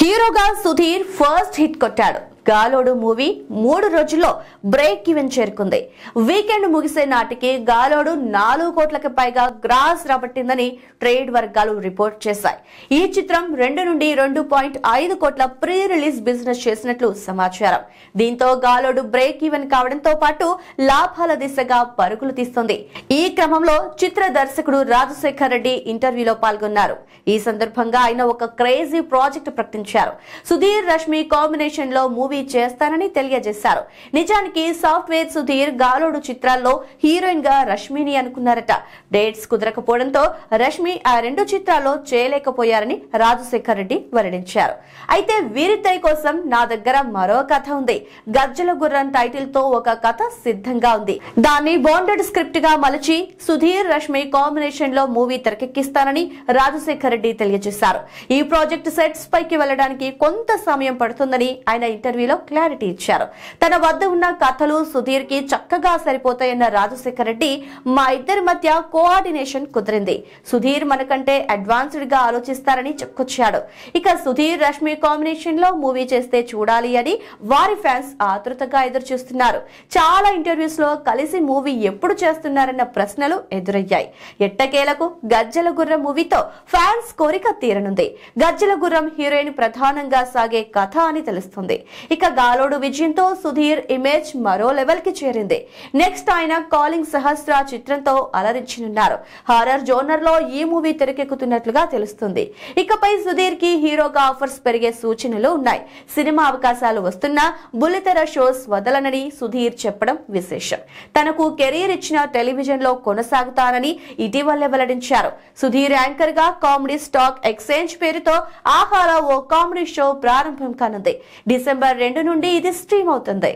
హీరోగా Sudheer first hit కొట్టాడు గాలోడు movie మూడు రోజుల్లో బ్రేక్ ఈవెన్ చేరుకుంది వీకెండ్ ముగిసే నాటికి గాలోడు నాలుగు కోట్లకు పైగా గ్రాస్ రాబట్టిందని ట్రేడ్ వర్గాలు రిపోర్ట్ చేశాయి ఈ చిత్రం రెండు నుండి రెండు పాయింట్ ఐదు కోట్ల ప్రీ రిలీజ్ బిజినెస్ చేసినట్లు సమాచారం దీంతో గాలోడు బ్రేక్ ఈవెన్ కావడంతో పాటు లాభాల దిశగా పరుగులు తీస్తుంది ఈ క్రమంలో చిత్ర దర్శకుడు రాజశేఖర్ రెడ్డి ఇంటర్వ్యూలో పాల్గొన్నారు ఈ సందర్భంగా ఆయన ఒక క్రేజీ ప్రాజెక్ట్ ప్రకటించారు సుధీర్ రష్మి కాంబినేషన్ లో మూవీ మూవీ చేస్తానని తెలియజేశారు నిజానికి సాఫ్ట్వేర్ సుధీర్ గాలోడు చిత్రాల్లో హీరోయిన్ గా రష్మిని అనుకున్నారట డేట్స్ కుదరకపోవడంతో రష్మి ఆ రెండు చిత్రాల్లో చేయలేకపోయారని రాజశేఖర్ రెడ్డి వెల్లడించారు అయితే వీరిద్దరి కోసం నా దగ్గర మరో కథ ఉంది గజ్జల గుర్రం టైటిల్ తో ఒక కథ సిద్ధంగా ఉంది దాన్ని బాండెడ్ స్క్రిప్ట్ గా మలచి సుధీర్ రష్మి కాంబినేషన్ లో మూవీ తెరకెక్కిస్తానని రాజశేఖర్ రెడ్డి తెలియజేశారు ఈ ప్రాజెక్ట్ సెట్స్ పైకి వెళ్లడానికి కొంత సమయం పడుతుందని ఆయన ఇంటర్వ్యూ ఇంటర్వ్యూలో క్లారిటీ ఇచ్చారు తన వద్ద ఉన్న కథలు సుధీర్ కి చక్కగా సరిపోతాయన్న రాజశేఖర్ రెడ్డి మా ఇద్దరి మధ్య కోఆర్డినేషన్ కుదిరింది సుధీర్ మనకంటే అడ్వాన్స్డ్ గా ఆలోచిస్తారని చెప్పుకొచ్చాడు ఇక సుధీర్ రష్మి కాంబినేషన్ లో మూవీ చేస్తే చూడాలి అని వారి ఫ్యాన్స్ ఆతృతగా ఎదురు చూస్తున్నారు చాలా ఇంటర్వ్యూస్ లో కలిసి మూవీ ఎప్పుడు చేస్తున్నారన్న ప్రశ్నలు ఎదురయ్యాయి ఎట్టకేలకు గజ్జల గుర్రం మూవీతో ఫ్యాన్స్ కోరిక తీరనుంది గజ్జల గుర్రం హీరోయిన్ ప్రధానంగా సాగే కథ అని తెలుస్తుంది ఇక గాలోడు విజయంతో సుధీర్ ఇమేజ్ మరో లెవెల్ కి చేరింది నెక్స్ట్ ఆయన కాలింగ్ సహస్ర చిత్రంతో అలరించనున్నారు హారర్ జోనర్ లో ఈ మూవీ తెరకెక్కుతున్నట్లుగా తెలుస్తుంది ఇకపై సుధీర్ కి హీరోగా ఆఫర్స్ పెరిగే సూచనలు ఉన్నాయి సినిమా అవకాశాలు వస్తున్నా బుల్లితెర షోస్ వదలనని సుధీర్ చెప్పడం విశేషం తనకు కెరీర్ ఇచ్చిన టెలివిజన్ లో కొనసాగుతానని ఇటీవలే వెల్లడించారు సుధీర్ యాంకర్ గా కామెడీ స్టాక్ ఎక్స్చేంజ్ పేరుతో ఆహార ఓ కామెడీ షో ప్రారంభం కానుంది డిసెంబర్ రెండు నుండి ఇది స్ట్రీమ్ అవుతుంది